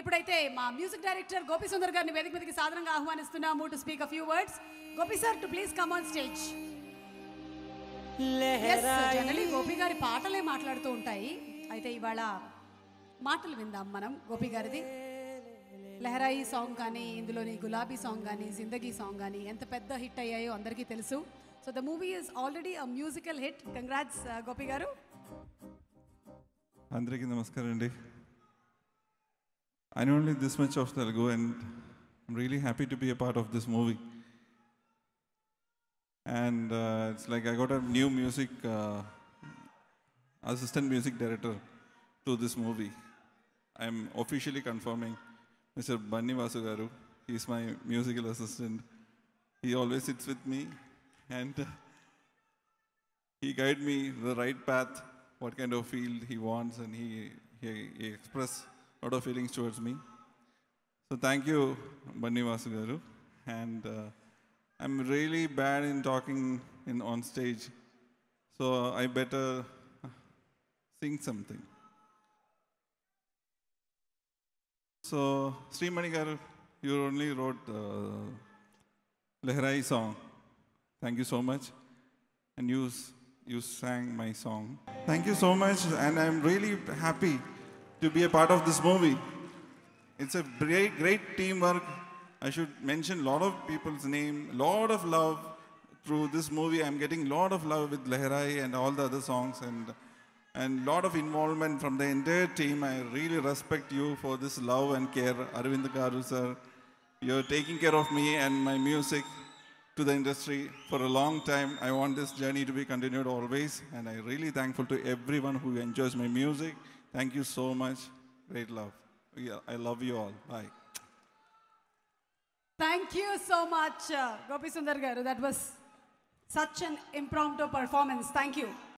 ఇప్పుడైతే మా music director Gopi Sundar గారిని వేదిక మీదకి సాధారణంగా ఆహ్వానిస్తున్నాము to speak a few words Gopi sir to please come on stage generally Gopi గారి పాటలే మాట్లాడుతూ ఉంటాయి అయితే ఇవాళ మాటలు విందాం మనం గోపి గారిది లెహరాయి సాంగ్ కానీ ఇందులోని గులాబీ సాంగ్ కానీ జిందగీ సాంగ్ కానీ ఎంత పెద్ద హిట్ అయ్యాయో అందరికీ తెలుసు so the movie is already a musical hit congrats Gopi గారు అందరికీ నమస్కారం అండి I know only this much of Telugu, and I'm really happy to be a part of this movie. And uh, it's like I got a new music uh, assistant music director to this movie. I'm officially confirming Mr. Bani Vasugaru. He's my musical assistant. He always sits with me, and he guide me the right path, what kind of field he wants, and he he, he express lot of feelings towards me. So thank you, Bunny Vasugaru. And uh, I'm really bad in talking in on stage, so I better uh, sing something. So, Srimani Garu, you only wrote uh, Lehrai song. Thank you so much. And you, you sang my song. Thank you so much, and I'm really happy to be a part of this movie. It's a great, great teamwork. I should mention a lot of people's name, a lot of love through this movie. I'm getting a lot of love with Leherai and all the other songs and and lot of involvement from the entire team. I really respect you for this love and care, Arvind Garu sir. You're taking care of me and my music to the industry for a long time. I want this journey to be continued always, and I'm really thankful to everyone who enjoys my music. Thank you so much. Great love. Yeah, I love you all. Bye. Thank you so much, uh, Gopi Sundar Garu. That was such an impromptu performance. Thank you.